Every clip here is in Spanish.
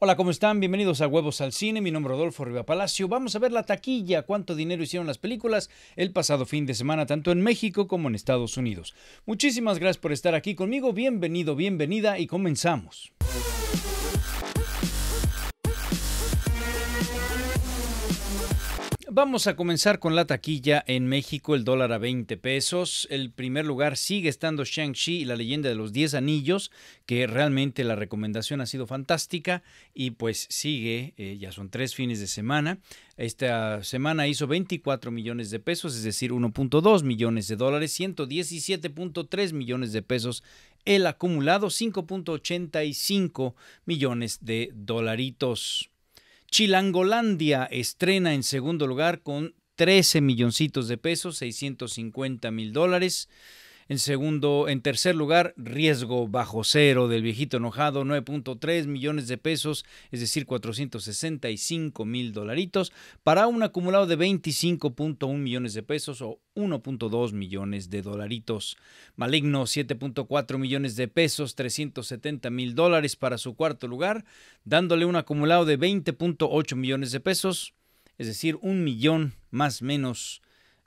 Hola, ¿cómo están? Bienvenidos a Huevos al Cine. Mi nombre es Rodolfo Riva Palacio. Vamos a ver la taquilla, cuánto dinero hicieron las películas el pasado fin de semana, tanto en México como en Estados Unidos. Muchísimas gracias por estar aquí conmigo. Bienvenido, bienvenida y comenzamos. Vamos a comenzar con la taquilla en México, el dólar a 20 pesos. El primer lugar sigue estando Shang-Chi y la leyenda de los 10 anillos, que realmente la recomendación ha sido fantástica y pues sigue, eh, ya son tres fines de semana. Esta semana hizo 24 millones de pesos, es decir, 1.2 millones de dólares, 117.3 millones de pesos el acumulado, 5.85 millones de dolaritos. Chilangolandia estrena en segundo lugar con 13 milloncitos de pesos, 650 mil dólares. En segundo, en tercer lugar, riesgo bajo cero del viejito enojado, 9.3 millones de pesos, es decir, 465 mil dolaritos, para un acumulado de 25.1 millones de pesos o 1.2 millones de dolaritos. Maligno, 7.4 millones de pesos, 370 mil dólares para su cuarto lugar, dándole un acumulado de 20.8 millones de pesos, es decir, un millón más menos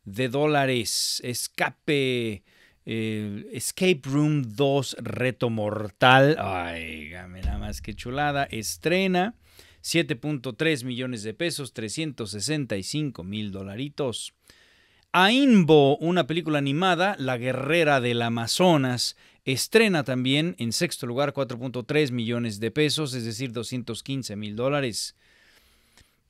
de dólares. Escape Escape Room 2 Reto Mortal. Ay, nada más que chulada. Estrena 7.3 millones de pesos, 365 mil dolaritos. Aimbo, una película animada, La Guerrera del Amazonas, estrena también en sexto lugar 4.3 millones de pesos, es decir, 215 mil dólares.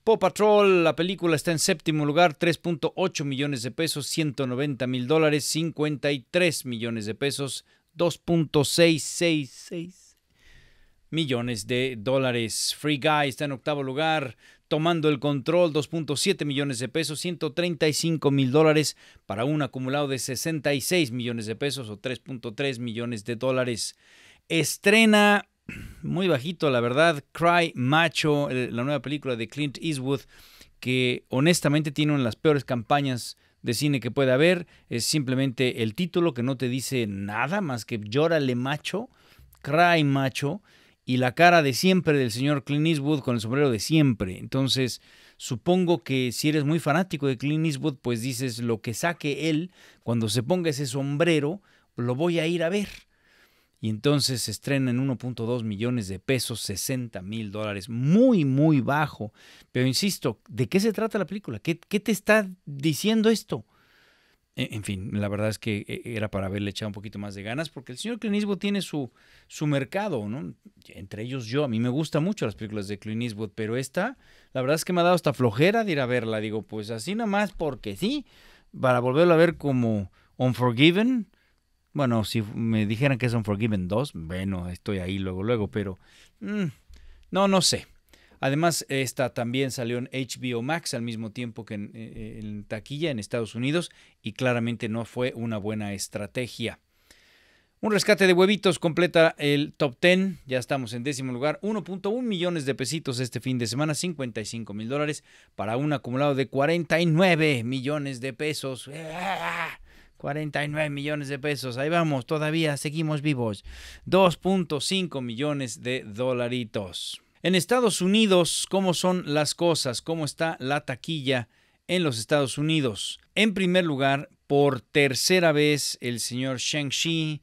Paw Patrol, la película está en séptimo lugar, 3.8 millones de pesos, 190 mil dólares, 53 millones de pesos, 2.666 millones de dólares. Free Guy está en octavo lugar, tomando el control, 2.7 millones de pesos, 135 mil dólares, para un acumulado de 66 millones de pesos o 3.3 millones de dólares. Estrena muy bajito, la verdad. Cry Macho, la nueva película de Clint Eastwood, que honestamente tiene una de las peores campañas de cine que puede haber. Es simplemente el título que no te dice nada más que llórale macho, cry macho, y la cara de siempre del señor Clint Eastwood con el sombrero de siempre. Entonces, supongo que si eres muy fanático de Clint Eastwood, pues dices lo que saque él cuando se ponga ese sombrero, lo voy a ir a ver y entonces se estrena en 1.2 millones de pesos, 60 mil dólares, muy, muy bajo. Pero insisto, ¿de qué se trata la película? ¿Qué, qué te está diciendo esto? E, en fin, la verdad es que eh, era para haberle echado un poquito más de ganas, porque el señor Clint tiene su, su mercado, ¿no? Entre ellos yo, a mí me gustan mucho las películas de Clint pero esta, la verdad es que me ha dado hasta flojera de ir a verla. Digo, pues así nomás porque sí, para volverla a ver como Unforgiven, bueno, si me dijeran que es Forgiven 2, bueno, estoy ahí luego, luego, pero mm, no, no sé. Además, esta también salió en HBO Max al mismo tiempo que eh, eh, en, taquilla en Estados Unidos y claramente no fue una buena estrategia. Un rescate de huevitos completa el top 10. Ya estamos en décimo lugar. 1.1 millones de pesitos este fin de semana, 55 mil dólares, para un acumulado de 49 millones de pesos. ¡Ah! 49 millones de pesos. Ahí vamos, todavía seguimos vivos. 2.5 millones de dolaritos. En Estados Unidos, ¿cómo son las cosas? ¿Cómo está la taquilla en los Estados Unidos? En primer lugar, por tercera vez, el señor Shang-Chi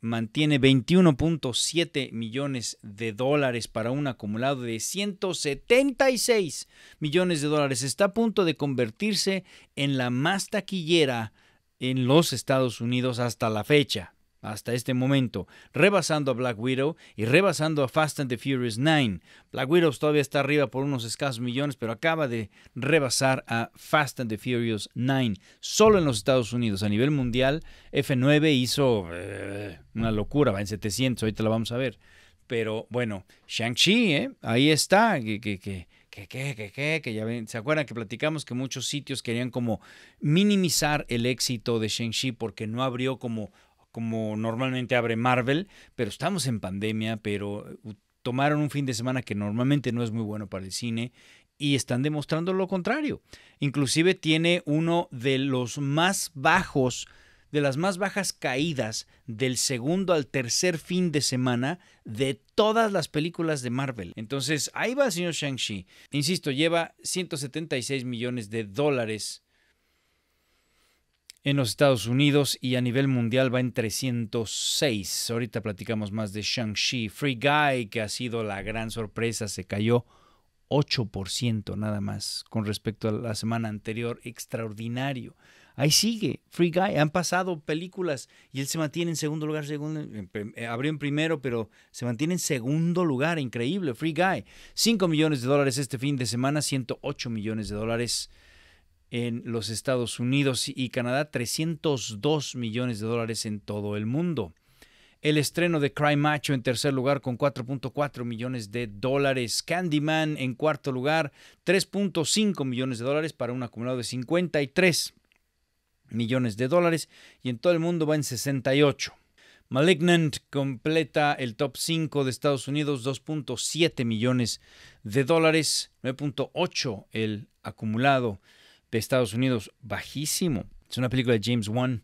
mantiene 21.7 millones de dólares para un acumulado de 176 millones de dólares. Está a punto de convertirse en la más taquillera en los Estados Unidos hasta la fecha, hasta este momento, rebasando a Black Widow y rebasando a Fast and the Furious 9. Black Widow todavía está arriba por unos escasos millones, pero acaba de rebasar a Fast and the Furious 9, solo en los Estados Unidos. A nivel mundial, F9 hizo eh, una locura, va en 700, ahorita la vamos a ver. Pero bueno, Shang-Chi, eh, ahí está, que que, que, que, que ya ¿se acuerdan que platicamos que muchos sitios querían como minimizar el éxito de Shang-Chi porque no abrió como, como normalmente abre Marvel, pero estamos en pandemia, pero uh, tomaron un fin de semana que normalmente no es muy bueno para el cine y están demostrando lo contrario. Inclusive tiene uno de los más bajos de las más bajas caídas del segundo al tercer fin de semana de todas las películas de Marvel. Entonces, ahí va el señor Shang-Chi. Insisto, lleva 176 millones de dólares en los Estados Unidos y a nivel mundial va en 306. Ahorita platicamos más de Shang-Chi. Free Guy, que ha sido la gran sorpresa, se cayó 8% nada más con respecto a la semana anterior. Extraordinario ahí sigue, Free Guy. Han pasado películas y él se mantiene en segundo lugar, eh, eh, abrió en primero, pero se mantiene en segundo lugar, increíble, Free Guy. 5 millones de dólares este fin de semana, 108 millones de dólares en los Estados Unidos y Canadá, 302 millones de dólares en todo el mundo. El estreno de Cry Macho en tercer lugar con 4.4 millones de dólares. Candyman en cuarto lugar, 3.5 millones de dólares para un acumulado de 53 millones de dólares y en todo el mundo va en 68. Malignant completa el top 5 de Estados Unidos, 2.7 millones de dólares, 9.8 el acumulado de Estados Unidos, bajísimo. Es una película de James Wan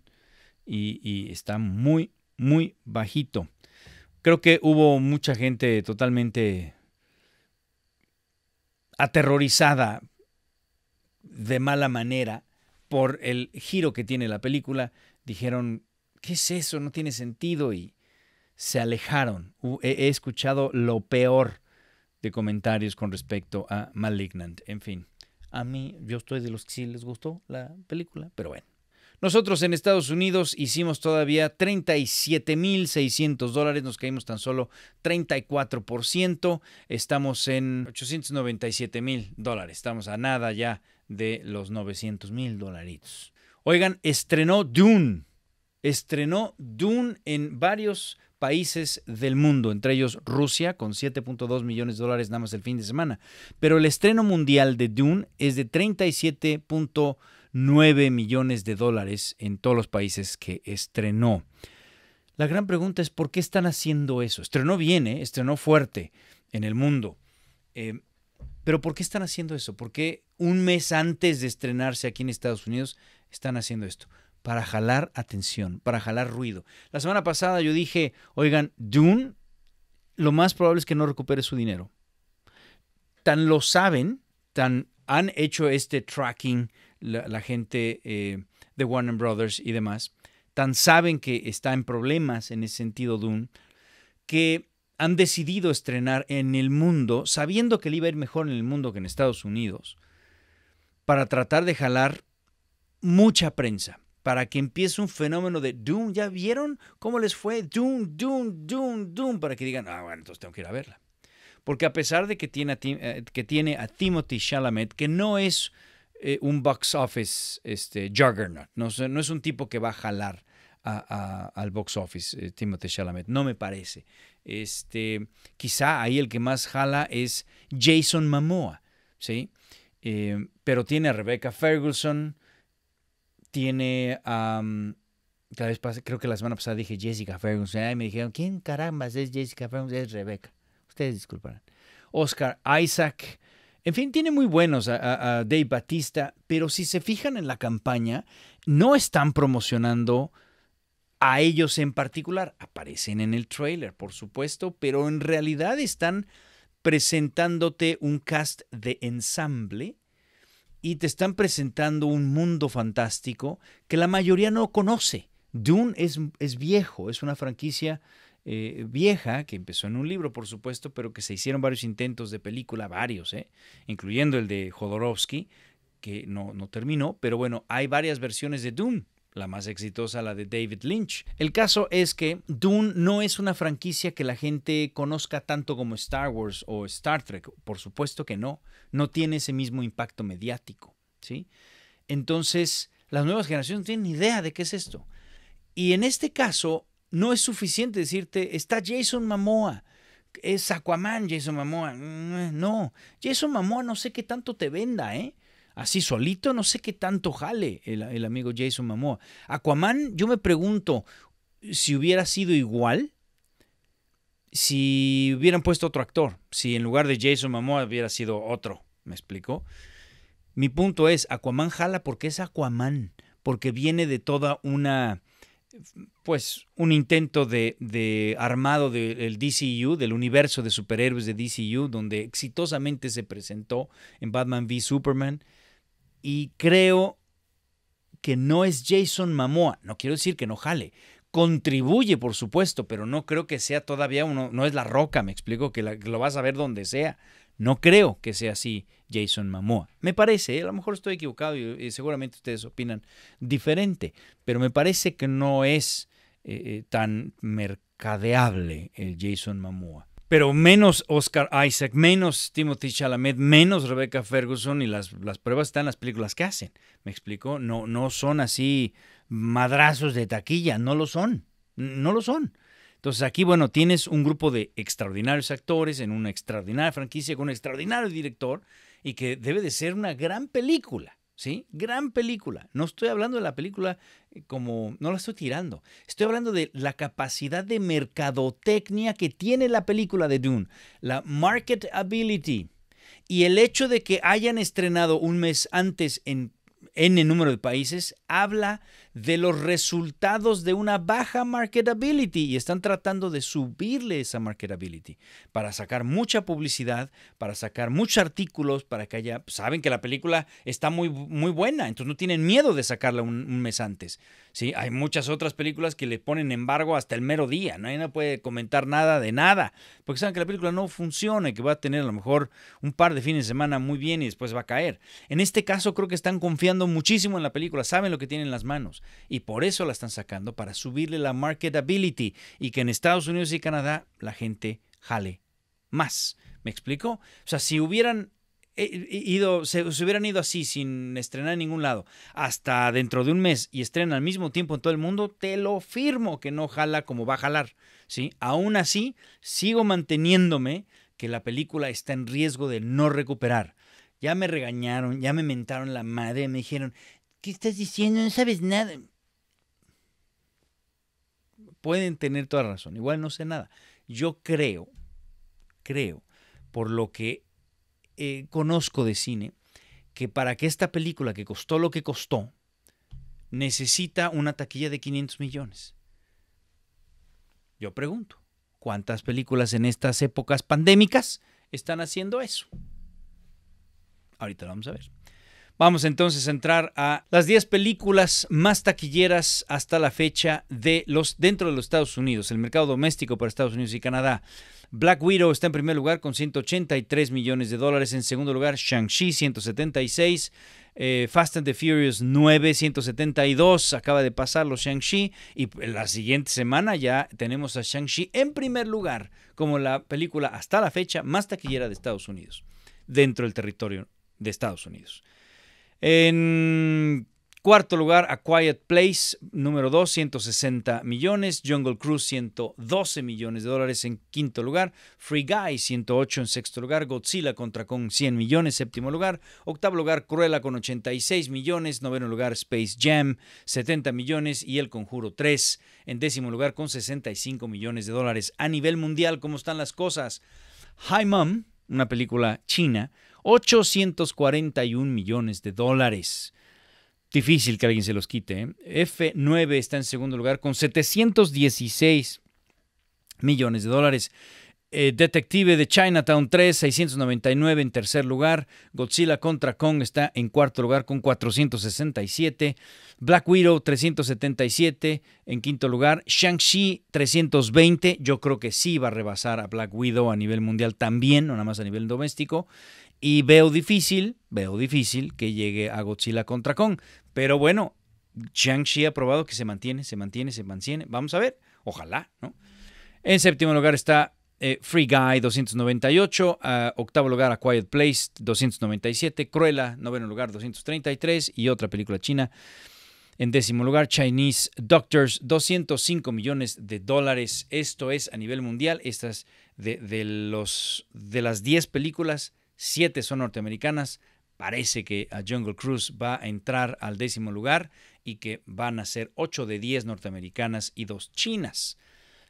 y, y está muy, muy bajito. Creo que hubo mucha gente totalmente aterrorizada de mala manera por el giro que tiene la película, dijeron, ¿qué es eso? No tiene sentido y se alejaron. He escuchado lo peor de comentarios con respecto a Malignant. En fin, a mí yo estoy de los que sí les gustó la película, pero bueno. Nosotros en Estados Unidos hicimos todavía 37.600 dólares, nos caímos tan solo 34%, estamos en 897.000 dólares, estamos a nada ya de los 900 mil dolaritos. Oigan, estrenó Dune. Estrenó Dune en varios países del mundo, entre ellos Rusia, con 7.2 millones de dólares nada más el fin de semana. Pero el estreno mundial de Dune es de 37.9 millones de dólares en todos los países que estrenó. La gran pregunta es por qué están haciendo eso. Estrenó bien, ¿eh? estrenó fuerte en el mundo. Eh, pero ¿por qué están haciendo eso? ¿Por qué un mes antes de estrenarse aquí en Estados Unidos están haciendo esto? Para jalar atención, para jalar ruido. La semana pasada yo dije, oigan, Dune, lo más probable es que no recupere su dinero. Tan lo saben, tan han hecho este tracking la, gente eh, de Warner Brothers y demás, tan saben que está en problemas en ese sentido Dune, que han decidido estrenar en el mundo, sabiendo que le iba a ir mejor en el mundo que en Estados Unidos, para tratar de jalar mucha prensa, para que empiece un fenómeno de Doom. ¿Ya vieron cómo les fue? Doom, Doom, Doom, Doom, para que digan, ah, bueno, entonces tengo que ir a verla. Porque a pesar de que tiene a, eh, que tiene a Timothy Chalamet, que no es eh, un box office este, juggernaut, no, no, es un tipo que va a jalar al box office, eh, Timothy Chalamet, no me parece. Este, quizá ahí el que más jala es Jason Mamoa. ¿sí? Eh, pero tiene a Rebecca Ferguson, tiene a... Mm, creo que la semana pasada dije Jessica Ferguson. Y me dijeron, ¿quién caramba es Jessica Ferguson? Es Rebecca. Ustedes disculparán. Oscar Isaac. En fin, tiene muy buenos a, a Dave Batista. Pero si se fijan en la campaña, no están promocionando a ellos en particular. Aparecen en el trailer, por supuesto, pero en realidad están presentándote un cast de ensamble y te están presentando un mundo fantástico que la mayoría no conoce. Dune es, es viejo, es una franquicia eh, vieja que empezó en un libro, por supuesto, pero que se hicieron varios intentos de película, varios, ¿eh? incluyendo el de Jodorowsky, que no, no terminó, pero bueno, hay varias versiones de Dune la más exitosa, la de David Lynch. El caso es que Dune no es una franquicia que la gente conozca tanto como Star Wars o Star Trek, por supuesto que no, no tiene ese mismo impacto mediático, ¿sí? Entonces, las nuevas generaciones no tienen idea de qué es esto. Y en este caso, no es suficiente decirte, está Jason Mamoa, es Aquaman Jason Mamoa. Mm, no, Jason Mamoa no sé qué tanto te venda, ¿eh? así solito, no sé qué tanto jale el, amigo Jason Mamoa. Aquaman, yo me pregunto si hubiera sido igual si hubieran puesto otro actor, si en lugar de Jason Momoa hubiera sido otro, ¿me explico? Mi punto es, Aquaman jala porque es Aquaman, porque viene de toda una, pues, un intento de, armado del DCU, del universo de superhéroes de DCU, donde exitosamente se presentó en Batman v Superman, y creo que no es Jason Mamoa. No quiero decir que no jale. Contribuye, por supuesto, pero no creo que sea todavía uno. No es la roca, me explico, que, lo vas a ver donde sea. No creo que sea así Jason Mamoa. Me parece, ¿eh? a lo mejor estoy equivocado y, seguramente ustedes opinan diferente, pero me parece que no es eh, eh, tan mercadeable el Jason Mamoa pero menos Oscar Isaac, menos Timothy Chalamet, menos Rebecca Ferguson y las, las pruebas están en las películas que hacen. ¿Me explico? No, no son así madrazos de taquilla, no lo son, no lo son. Entonces aquí, bueno, tienes un grupo de extraordinarios actores en una extraordinaria franquicia con un extraordinario director y que debe de ser una gran película. ¿sí? Gran película. No estoy hablando de la película eh, como, no la estoy tirando. Estoy hablando de la capacidad de mercadotecnia que tiene la película de Dune, la marketability. Y el hecho de que hayan estrenado un mes antes en N número de países, habla de los resultados de una baja marketability y están tratando de subirle esa marketability para sacar mucha publicidad, para sacar muchos artículos, para que haya, saben que la película está muy, muy buena, entonces no tienen miedo de sacarla un, mes antes. ¿sí? Hay muchas otras películas que le ponen embargo hasta el mero día, nadie no puede comentar nada de nada, porque saben que la película no funciona y que va a tener a lo mejor un par de fines de semana muy bien y después va a caer. En este caso creo que están confiando muchísimo en la película, saben lo que tienen en las manos y por eso la están sacando para subirle la marketability y que en Estados Unidos y Canadá la gente jale más. ¿Me explico? O sea, si hubieran eh, ido, se, hubieran ido así sin estrenar en ningún lado, hasta dentro de un mes y estrenan al mismo tiempo en todo el mundo, te lo firmo que no jala como va a jalar. Aún así, sigo manteniéndome que la película está en riesgo de no recuperar. Ya me regañaron, ya me mentaron la madre, me dijeron, ¿qué estás diciendo? No sabes nada. Pueden tener toda razón, igual no sé nada. Yo creo, creo, por lo que eh, conozco de cine, que para que esta película que costó lo que costó, necesita una taquilla de 500 millones. Yo pregunto, ¿cuántas películas en estas épocas pandémicas están haciendo eso? Ahorita lo vamos a ver. Vamos entonces a entrar a las 10 películas más taquilleras hasta la fecha de los dentro de los Estados Unidos, el mercado doméstico para Estados Unidos y Canadá. Black Widow está en primer lugar con 183 millones de dólares. En segundo lugar, Shang-Chi 176. Eh, Fast and the Furious 9, 172. Acaba de pasar los Shang-Chi. Y la siguiente semana ya tenemos a Shang-Chi en primer lugar como la película hasta la fecha más taquillera de Estados Unidos dentro del territorio de Estados Unidos. En cuarto lugar, A Quiet Place, número 2, 160 millones. Jungle Cruise, 112 millones de dólares en quinto lugar. Free Guy, 108 en sexto lugar. Godzilla contra con 100 millones, séptimo lugar. Octavo lugar, Cruella con 86 millones. Noveno lugar, Space Jam, 70 millones. Y El Conjuro 3, en décimo lugar, con 65 millones de dólares. A nivel mundial, ¿cómo están las cosas? Hi Mom, una película china 841 millones de dólares. Difícil que alguien se los quite. ¿eh? f F9 está en segundo lugar con 716 millones de dólares. Eh, Detective de Chinatown 3, 699 en tercer lugar. Godzilla contra Kong está en cuarto lugar con 467. Black Widow 377 en quinto lugar. Shang-Chi 320. Yo creo que sí va a rebasar a Black Widow a nivel mundial también, no nada más a nivel doméstico. Y veo difícil, veo difícil que llegue a Godzilla contra Kong. Pero bueno, Shang-Chi ha probado que se mantiene, se mantiene, se mantiene. Vamos a ver, ojalá, ¿no? En séptimo lugar está eh, Free Guy 298, ah, octavo lugar A Quiet Place 297, Cruella, noveno lugar 233 y otra película china. En décimo lugar, Chinese Doctors, 205 millones de dólares. Esto es a nivel mundial. Estas de, de, los, de las 10 películas siete son norteamericanas. Parece que a Jungle Cruise va a entrar al décimo lugar y que van a ser 8 de 10 norteamericanas y dos chinas.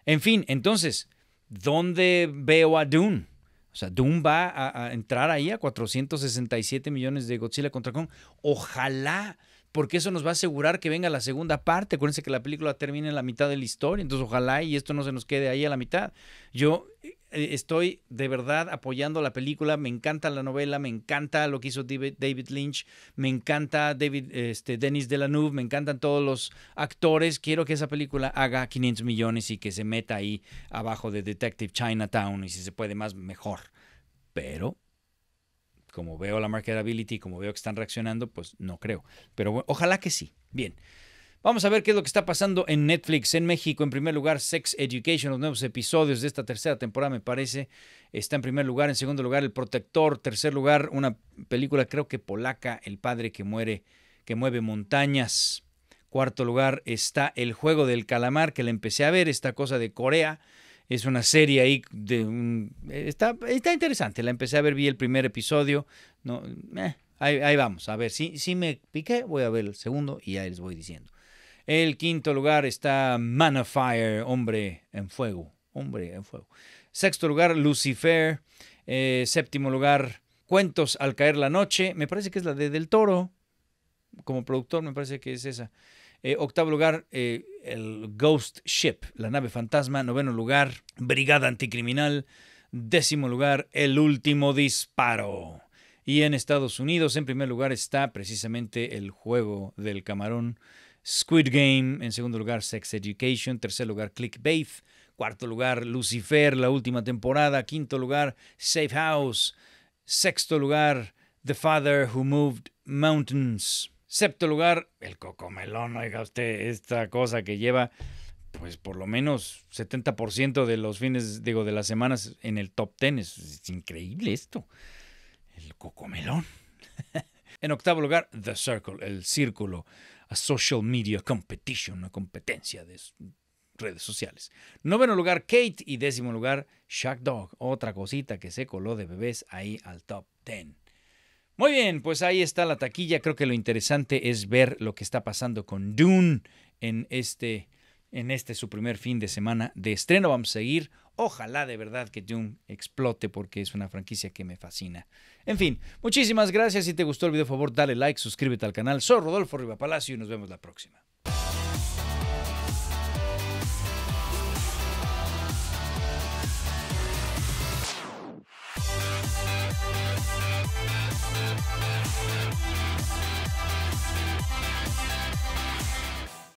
En fin, entonces, ¿dónde veo a Dune? O sea, ¿Dune va a, entrar ahí a 467 millones de Godzilla contra Kong. Ojalá, porque eso nos va a asegurar que venga la segunda parte. Acuérdense que la película termina en la mitad de la historia, entonces ojalá y esto no se nos quede ahí a la mitad. Yo eh, estoy de verdad apoyando la película, me encanta la novela, me encanta lo que hizo David Lynch, me encanta David, este, Denis Villeneuve, me encantan todos los actores, quiero que esa película haga 500 millones y que se meta ahí abajo de Detective Chinatown y si se puede más, mejor. Pero como veo la marketability, como veo que están reaccionando, pues no creo. Pero ojalá que sí. Bien, Vamos a ver qué es lo que está pasando en Netflix en México. En primer lugar, Sex Education, los nuevos episodios de esta tercera temporada, me parece. Está en primer lugar. En segundo lugar, El Protector. Tercer lugar, una película creo que polaca, El Padre que muere, que mueve montañas. Cuarto lugar está El Juego del Calamar, que la empecé a ver, esta cosa de Corea. Es una serie ahí de está, interesante. La empecé a ver, vi el primer episodio. No, eh, ahí, vamos, a ver. Si, si me piqué, voy a ver el segundo y ya les voy diciendo. El quinto lugar está Man of Fire, Hombre en Fuego. Hombre en Fuego. Sexto lugar, Lucifer. Eh, séptimo lugar, Cuentos al caer la noche. Me parece que es la de Del Toro. Como productor, me parece que es esa. Eh, octavo lugar, eh, el Ghost Ship, la nave fantasma. Noveno lugar, Brigada Anticriminal. Décimo lugar, El Último Disparo. Y en Estados Unidos, en primer lugar, está precisamente el juego del camarón Squid Game, en segundo lugar Sex Education, tercer lugar Clickbait, cuarto lugar Lucifer, la última temporada, quinto lugar Safe House, sexto lugar The Father Who Moved Mountains, septo lugar El Cocomelón, oiga usted, esta cosa que lleva pues por lo menos 70% de los fines, digo, de las semanas en el top Ten... es, es increíble esto, El Cocomelón. en octavo lugar The Circle, El Círculo a social media competition, una competencia de redes sociales. Noveno lugar, Kate. Y décimo lugar, Shark Dog. Otra cosita que se coló de bebés ahí al top ten. Muy bien, pues ahí está la taquilla. Creo que lo interesante es ver lo que está pasando con Dune en este en este su primer fin de semana de estreno. Vamos a seguir. Ojalá de verdad que Jung explote porque es una franquicia que me fascina. En fin, muchísimas gracias. Si te gustó el video, por favor, dale like, suscríbete al canal. Soy Rodolfo Riva Palacio y nos vemos la próxima.